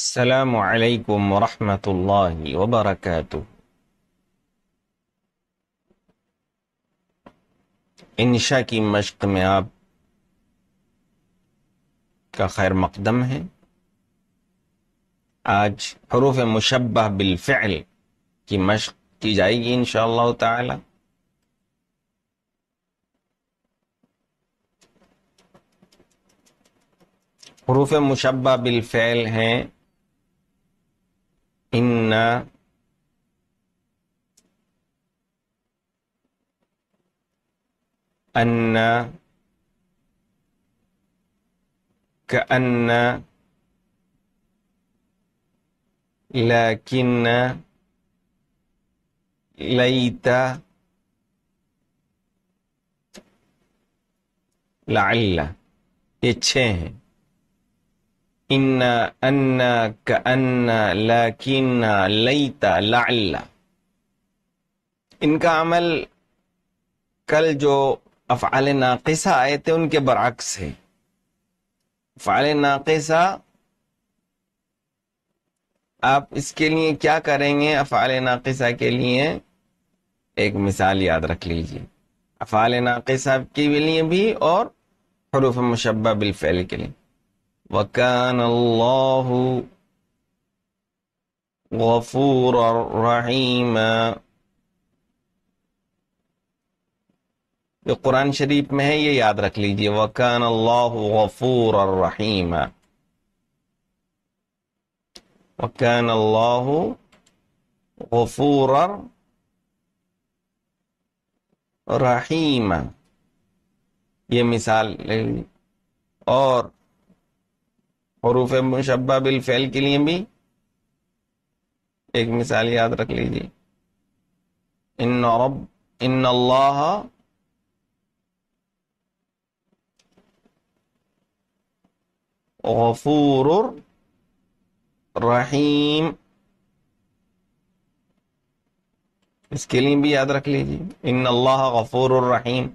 السلام عليكم ورحمة الله وبركاته इंशा की मश्क में आप का खैर मकदम है आज हरूफ मुशबह बिलफ़ल की मश्क की जाएगी इन ताला हरूफ मुशबा बिलफ़ैल हैं इन्ना अन्ना कन्ना लकिन लईता लाला ये छः हैं लईता लाला इनका अमल कल जो अफ़ाल नाक़सा आए थे उनके बरक्स है अफ़ाल नाक़सा आप इसके लिए क्या करेंगे अफ़ाल नाक़सा के लिए एक मिसाल याद रख लीजिए अफ़ाल नाक़सा के लिए भी और हरूफ मुशबा बिलफेल के लिए وكان الله غفورا رحيما یہ قرآن شریف میں ہے یہ یاد رکھ لیجئے وکان اللہ غفور الرحیم وکان اللہ غفور مثال اور हरूफ मुशबा बिल फैल के लिए भी एक मिसाल याद रख लीजिए इन रब इन अल्लाह गफूर रहीम इसके लिए भी याद रख लीजिए इन अल्लाह गफूर रहीम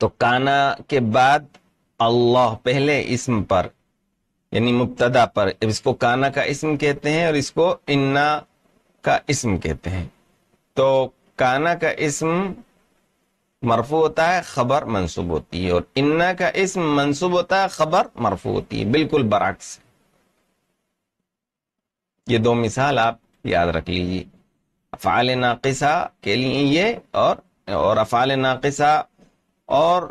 तो काना के बाद अल्लाह पहले इसम पर यानी मुबतदा पर इसको काना का इसम कहते हैं और इसको इन्ना का इसम कहते हैं तो काना का इसम मरफू होता है खबर मनसूब होती है और इन्ना का इसम मनसूब होता है खबर मरफू होती है बिल्कुल बरक्स ये दो मिसाल आप याद रख लीजिए अफ़ाल नाकिसा के लिए ये और और अफ़ाल नाकिसा और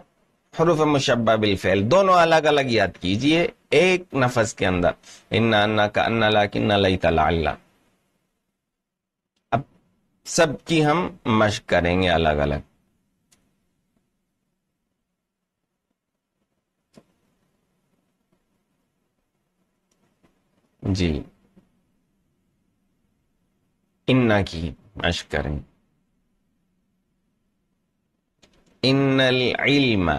हरूफ मुशबा बिलफेल दोनों अलग अलग याद कीजिए एक नफस के अंदर इन्ना अन्ना का अन्ना ला किन्ना लई तला अब सबकी हम मश करेंगे अलग अलग जी इन्ना की मश करें इन्नल इल्मा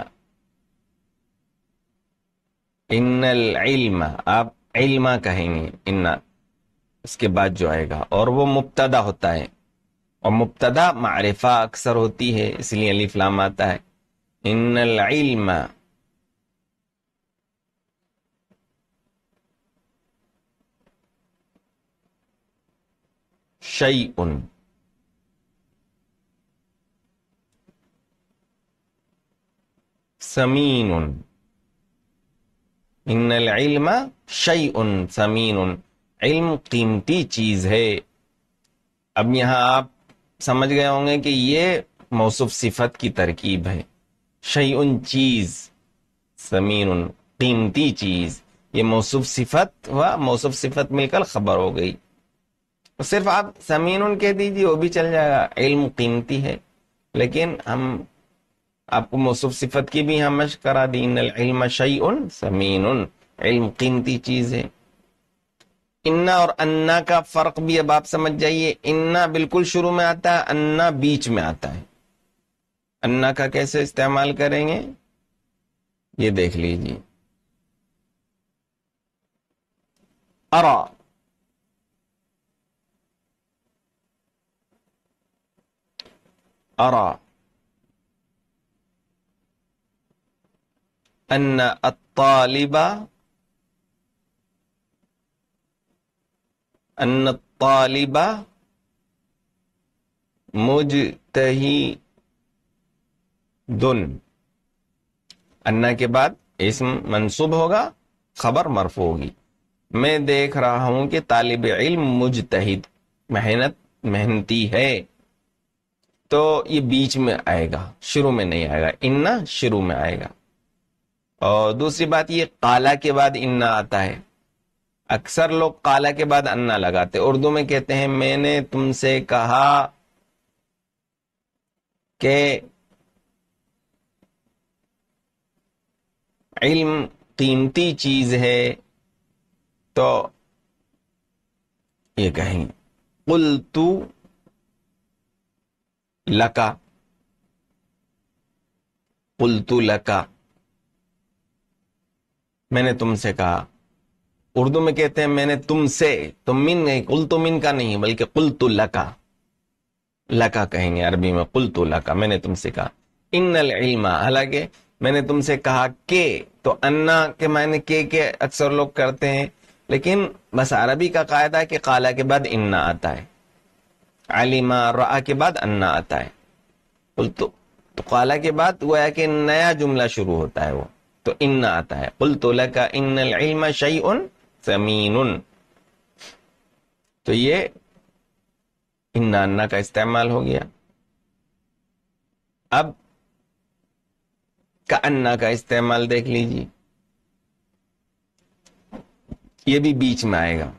इन्नल इल्म आप इल्मा कहेंगे इन्ना इसके बाद जो आएगा और वो मुबतदा होता है और मुबतदा मारिफा अक्सर होती है इसलिए अलीफलाम आता है इन्नल इल्म शई उन समीन उन इन्नम शई उन समीन इल्म कीमती चीज है अब यहां आप समझ गए होंगे कि ये मौसुफ सिफत की तरकीब है शई उन चीज समीन उन कीमती चीज ये मौसुफ सिफत व मौसुफ सिफत मिलकर खबर हो गई तो सिर्फ आप समीन उन कह दीजिए वो भी चल जाएगा इल्म कीमती है लेकिन हम आपको मौसफ सिफत की भी हम करा दी शई उन समीन इल्म कीमती चीज है इन्ना और अन्ना का फर्क भी अब आप समझ जाइए इन्ना बिल्कुल शुरू में आता है अन्ना बीच में आता है अन्ना का कैसे इस्तेमाल करेंगे ये देख लीजिए अरा अरा अन्न अतालिबा अन्न तालिबा मुजतही दुन अन्ना के बाद इसम मंसूब होगा खबर मरफ होगी मैं देख रहा हूं कि तालिब इल्म मुजतहिद मेहनत मेहनती है तो ये बीच में आएगा शुरू में नहीं आएगा इन्ना शुरू में आएगा और दूसरी बात ये काला के बाद इन्ना आता है अक्सर लोग काला के बाद अन्ना लगाते उर्दू में कहते हैं मैंने तुमसे कहा कि इल्म कीमती चीज है तो ये कहेंगे कुल तू लका कुल तू लका मैंने तुमसे कहा उर्दू में कहते हैं मैंने तुमसे तुम तो मिन नहीं कुल तुम तो का नहीं बल्कि कुल तो लका लका कहेंगे अरबी में कुल तो लका मैंने तुमसे कहा इन इल्मा हालांकि मैंने तुमसे कहा के तो अन्ना के मायने के के अक्सर लोग करते हैं लेकिन बस अरबी का कायदा है कि काला के बाद इन्ना आता है अलीमा रा के बाद अन्ना आता है कुल तो, तो काला के बाद वो है कि नया जुमला शुरू होता है वो तो इन्ना आता है कुल तोला का इन शई उन तो ये इन्ना अन्ना का इस्तेमाल हो गया अब का अन्ना का इस्तेमाल देख लीजिए ये भी बीच में आएगा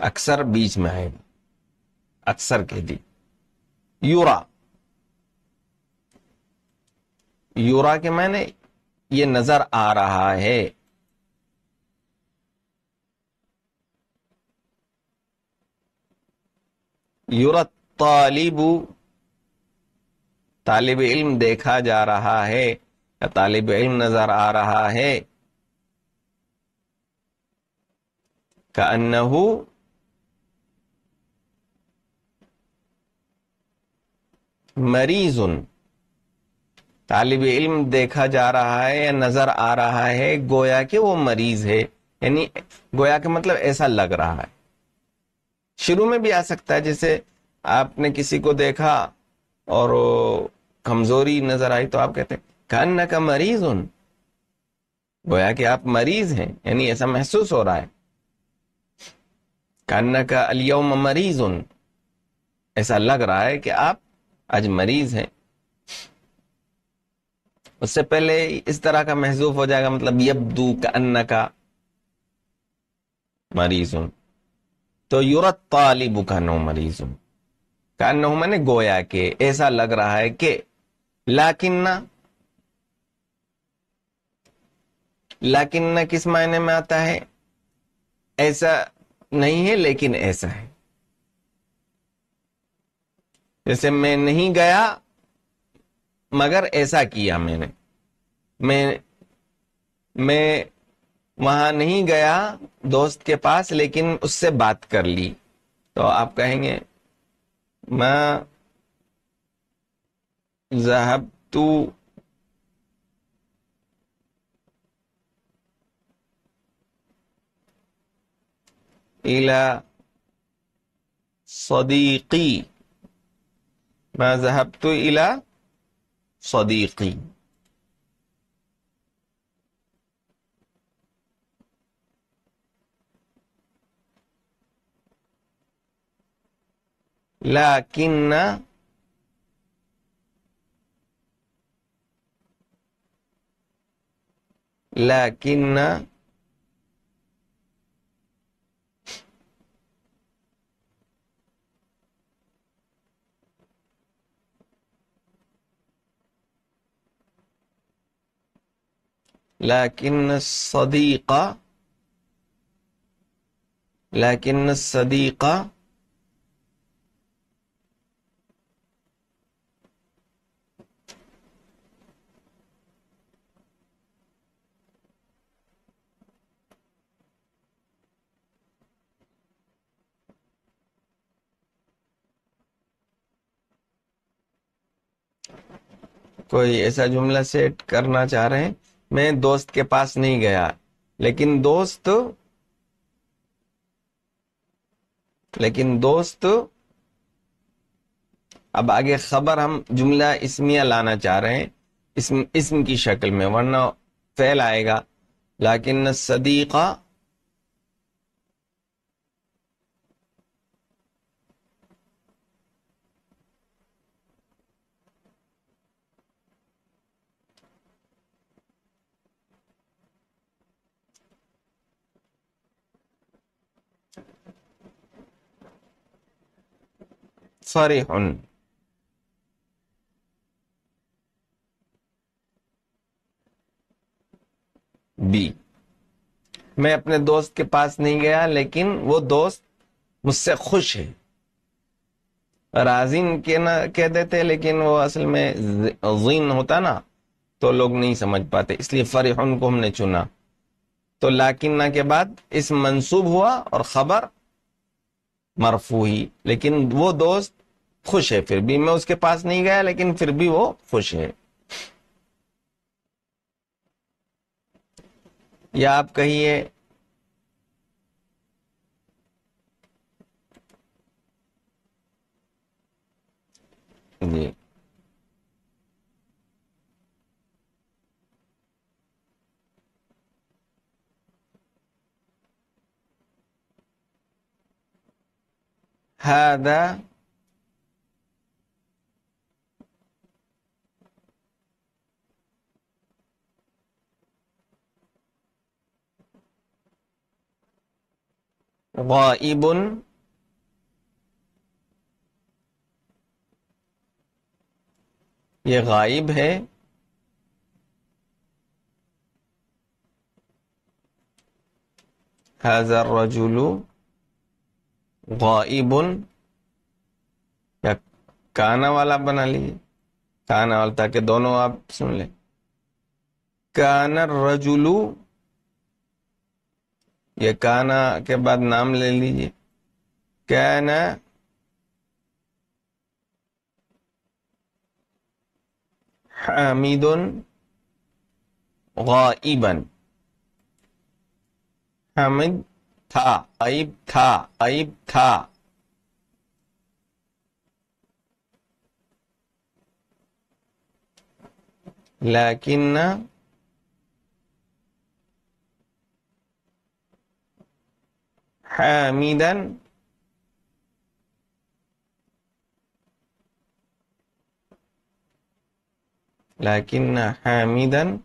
अक्सर बीच में है अक्सर कह दी यूरा यूरा के मैंने ये नजर आ रहा है यूरा तालिबू तालिब इल्म देखा जा रहा है या तालिब इल्म नजर आ रहा है का अन्नहू मरीज उन तालिब इल्म देखा जा रहा है या नजर आ रहा है गोया के वो मरीज है यानी गोया के मतलब ऐसा लग रहा है शुरू में भी आ सकता है जैसे आपने किसी को देखा और कमजोरी नजर आई तो आप कहते हैं कान का मरीज उन गोया कि आप मरीज हैं यानी ऐसा महसूस हो रहा है कान का अलियम मरीज उन ऐसा लग रहा है कि आप आज मरीज है उससे पहले इस तरह का महसूफ हो जाएगा मतलब यबदू का अन्न तो का हूं तो यूरत तालिबू का नो मरीजुन का नो मैंने गोया के ऐसा लग रहा है कि लाकिन्ना लाकिन्ना किस मायने में आता है ऐसा नहीं है लेकिन ऐसा है जैसे मैं नहीं गया मगर ऐसा किया मैंने मैं मैं वहां नहीं गया दोस्त के पास लेकिन उससे बात कर ली तो आप कहेंगे मैं जहब तू इला सदीकी ما ذهبت إلى صديقي لكن لكن लेकिन सदीका लेकिन सदीका कोई ऐसा जुमला सेट करना चाह रहे हैं मैं दोस्त के पास नहीं गया लेकिन दोस्त लेकिन दोस्त अब आगे खबर हम जुमला इसमिया लाना चाह रहे हैं इसम, इसम की शक्ल में वरना फैल आएगा लेकिन सदीका صريح बी मैं अपने दोस्त के पास नहीं गया लेकिन वो दोस्त मुझसे खुश है राजीन के ना कह देते लेकिन वो असल में जीन होता ना तो लोग नहीं समझ पाते इसलिए फरिहन को हमने चुना तो लाकिन ना के बाद इस मंसूब हुआ और खबर मरफूही लेकिन वो दोस्त खुश है फिर भी मैं उसके पास नहीं गया लेकिन फिर भी वो खुश है या आप कहिए जी هذا غائب یہ غائب ہے هذا الرجل गाइबुन या काना वाला बना लीजिए काना वाला ताकि दोनों आप सुन लें काना रजुलू ये काना के बाद नाम ले लीजिए काना हामिद गाइबन हामिद تا طيب تا طيب تا لكن حامدا لكن حامدا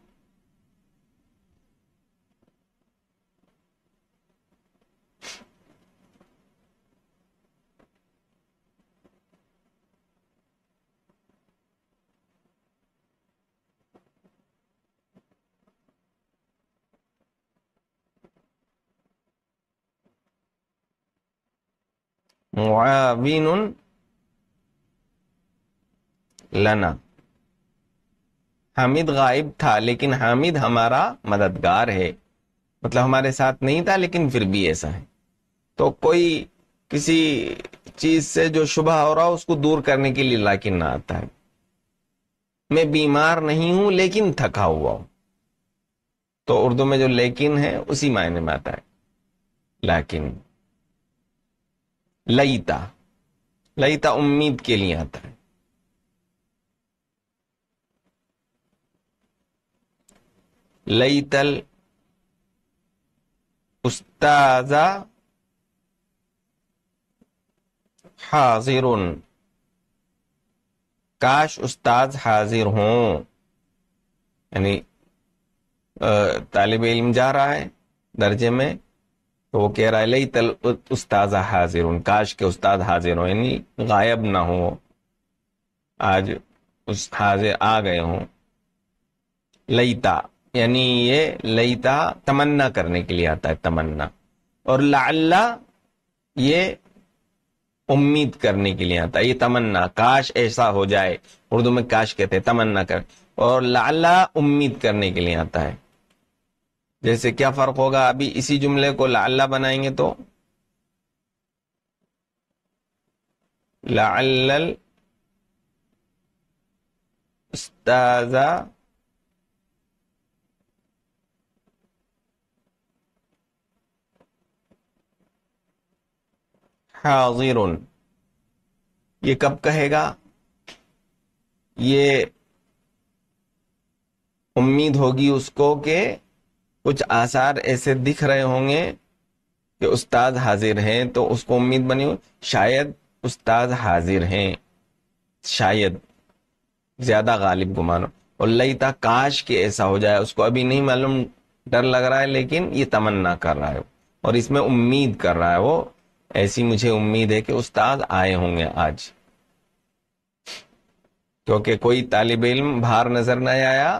मुआविन लना हामिद गायब था लेकिन हामिद हमारा मददगार है मतलब हमारे साथ नहीं था लेकिन फिर भी ऐसा है तो कोई किसी चीज से जो शुभा हो रहा उसको दूर करने के लिए लाकिन ना आता है मैं बीमार नहीं हूं लेकिन थका हुआ हूं तो उर्दू में जो लेकिन है उसी मायने में आता है लाकिन लईता लईता उम्मीद के लिए आता है लईतल उस्ताजा हाजिर काश उस्ताद हाजिर हों यानी तालब इल्म जा रहा है दर्जे में तो वो कह रहा है लई तल उस्ताजा हाजिर काश के उस्ताद हाजिर हों यानी गायब ना हो आज उस हाजिर आ गए हों लईता यानी ये लईता तमन्ना करने के लिए आता है तमन्ना और लाला ये उम्मीद करने के लिए आता है ये तमन्ना काश ऐसा हो जाए उर्दू में काश कहते हैं तमन्ना कर और लाला उम्मीद करने के लिए आता है जैसे क्या फर्क होगा अभी इसी जुमले को लाला बनाएंगे तो लाल उस्ताजा हाजिर ये कब कहेगा ये उम्मीद होगी उसको के कुछ आसार ऐसे दिख रहे होंगे कि उस्ताद हाजिर हैं तो उसको उम्मीद बनी हुई शायद उस्ताद हाजिर हैं शायद ज्यादा गालिब गुमानो और लईता काश कि ऐसा हो जाए उसको अभी नहीं मालूम डर लग रहा है लेकिन ये तमन्ना कर रहा है और इसमें उम्मीद कर रहा है वो ऐसी मुझे उम्मीद है कि उस्ताद आए होंगे आज क्योंकि कोई तालिब इल्म बाहर नजर नहीं आया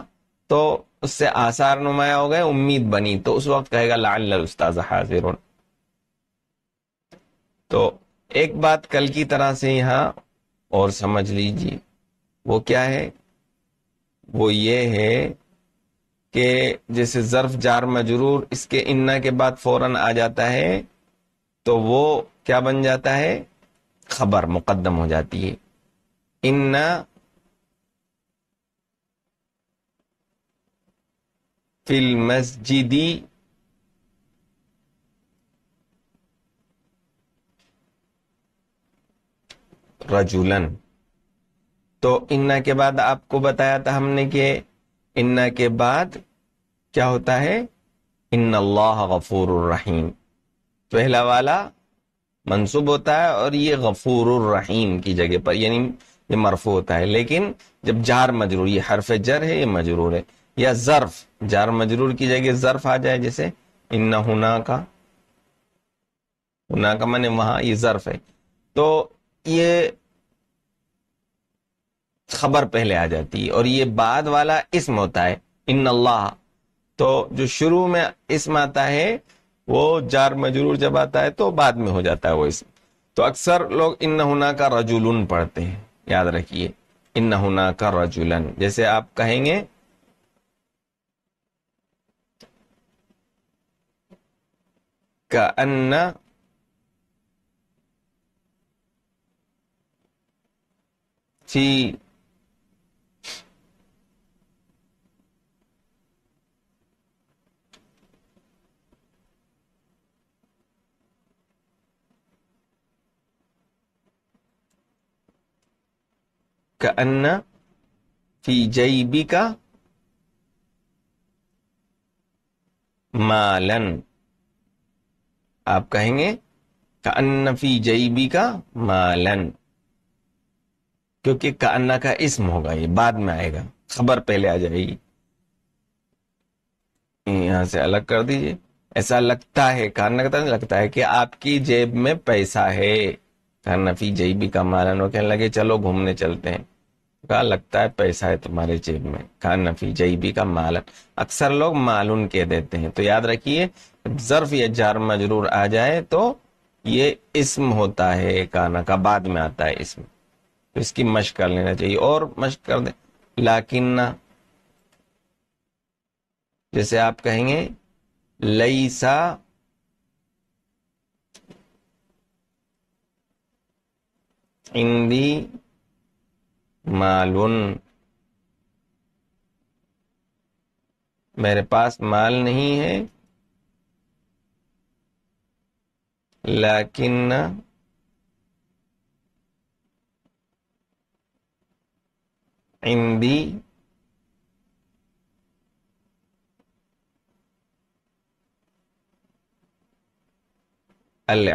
तो उससे आसार नुमाया हो गए उम्मीद बनी तो उस वक्त कहेगा लाल उस्ताज हाजिर तो एक बात कल की तरह से यहाँ और समझ लीजिए वो क्या है वो ये है कि जैसे जर्फ जार मजरूर इसके इन्ना के बाद फौरन आ जाता है तो वो क्या बन जाता है खबर मुकदम हो जाती है इन्ना फिल मस्जिदी रजुलन तो इन्ना के बाद आपको बताया था हमने कि इन्ना के बाद क्या होता है इन्ना अल्लाह गफूर रहीम पहला वाला मनसूब होता है और ये गफूर रहीम की जगह पर यानी ये मरफू होता है लेकिन जब जार मजरूर ये हरफ जर है ये मजरूर है या जर्फ जार मजरूर की जगह जर्फ आ जाए जैसे इन्ना हुना का हुना का मैंने वहां ये जर्फ है तो ये खबर पहले आ जाती है और ये बाद वाला इसम होता है इन अल्लाह तो जो शुरू में इसम आता है वो जार मजरूर जब आता है तो बाद में हो जाता है वो इसम तो अक्सर लोग इन हुना का रजुलन पढ़ते हैं याद रखिए इन हुना का रजुलन जैसे आप कहेंगे كأن في كأن في جيبك مالا आप कहेंगे कन्नफी जईबी का मालन क्योंकि कन्ना का इसम होगा ये बाद में आएगा खबर पहले आ जाएगी यहां से अलग कर दीजिए ऐसा लगता है कान्ना का तो लगता है कि आपकी जेब में पैसा है कन्नफी जईबी जेबी का मालन वो कहने लगे चलो घूमने चलते हैं का लगता है पैसा है तुम्हारे जेब में का नफी जेबी का मालन अक्सर लोग मालून कह देते हैं तो याद रखिए जर्फ या जार मजरूर आ जाए तो ये इसम होता है काना का बाद में आता है इसम तो इसकी मश कर लेना चाहिए और मश कर दे लाकिन्ना जैसे आप कहेंगे लईसा इंदी मालुन मेरे पास माल नहीं है लेकिन इंदी अल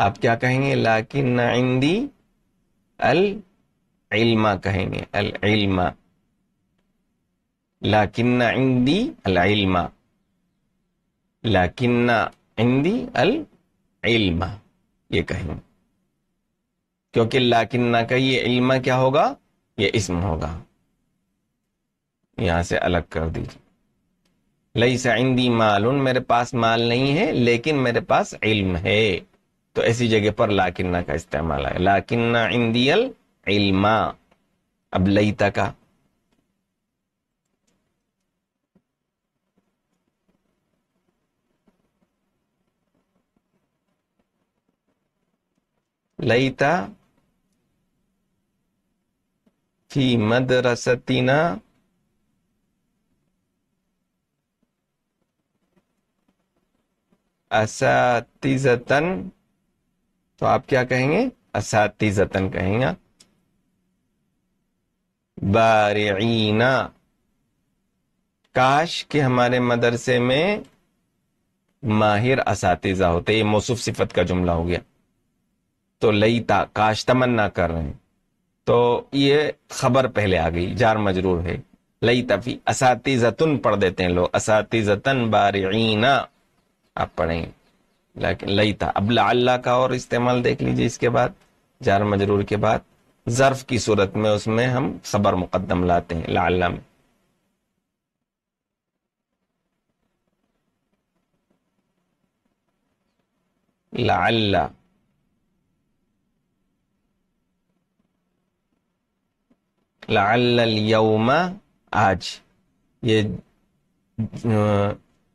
आप क्या कहेंगे लाकिन इंदी अल इल्मा कहेंगे अल इल्मा लाकिन्ना इंदी अल इल्मा लाकिन्ना इंदी अल इल्मा ये कहेंगे क्योंकि लाकिन्ना का ये इल्मा क्या होगा ये इसम होगा यहां से अलग कर दीजिए लई इंदी मालून मेरे पास माल नहीं है लेकिन मेरे पास इल्म है तो ऐसी जगह पर लाकिन्ना का इस्तेमाल है लाकिन्ना इंदियल इल्मा अब लईता का लईता फी मदरसतीना asatizatan तो आप क्या कहेंगे असातिजतन कहेंगे बारीना काश के हमारे मदरसे में माहिर असातिजा होते ये मौसुफ सिफत का जुमला हो गया तो लईता काश तमन्ना कर रहे हैं तो ये खबर पहले आ गई जार मजरूर है लई तफी असातिजतन पढ़ देते हैं लोग असातिजतन बारीना आप पढ़ेंगे लेकिन लई था अब अल्लाह का और इस्तेमाल देख लीजिए इसके बाद जार मजरूर के बाद जर्फ की सूरत में उसमें हम सबर मुकदम लाते हैं लाल में लाला आज ये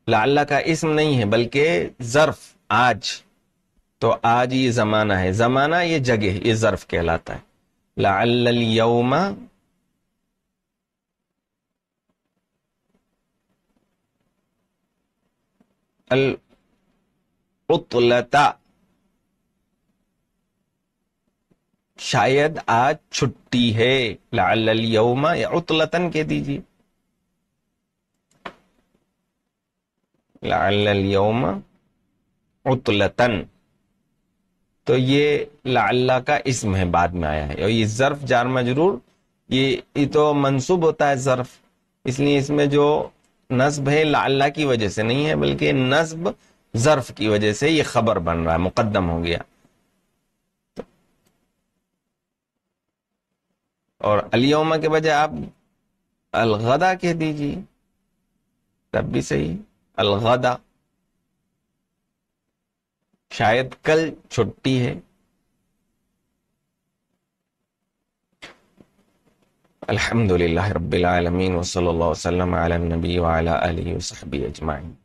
लाल का इसम नहीं है बल्कि जर्फ आज तो आज ये जमाना है जमाना ये जगह ये जर्फ कहलाता है लाल यौमा अल उतलता शायद आज छुट्टी है लाल यौमा या उतलतन कह दीजिए लाल यौमा उतलतन तो ये लाला का इसम है बाद में आया है और ये ज़र्फ जार मजरूर ये ये तो मनसूब होता है ज़र्फ इसलिए इसमें जो नस्ब है लाला की वजह से नहीं है बल्कि नस्ब ज़र्फ की वजह से ये खबर बन रहा है मुकदम हो गया और अलियोमा के बजाय आप अलगदा कह दीजिए तब भी सही अलगदा शायद कल छुट्टी है अल्हम्दुलिल्लाह वसल्लम नबी व अला अजमाइन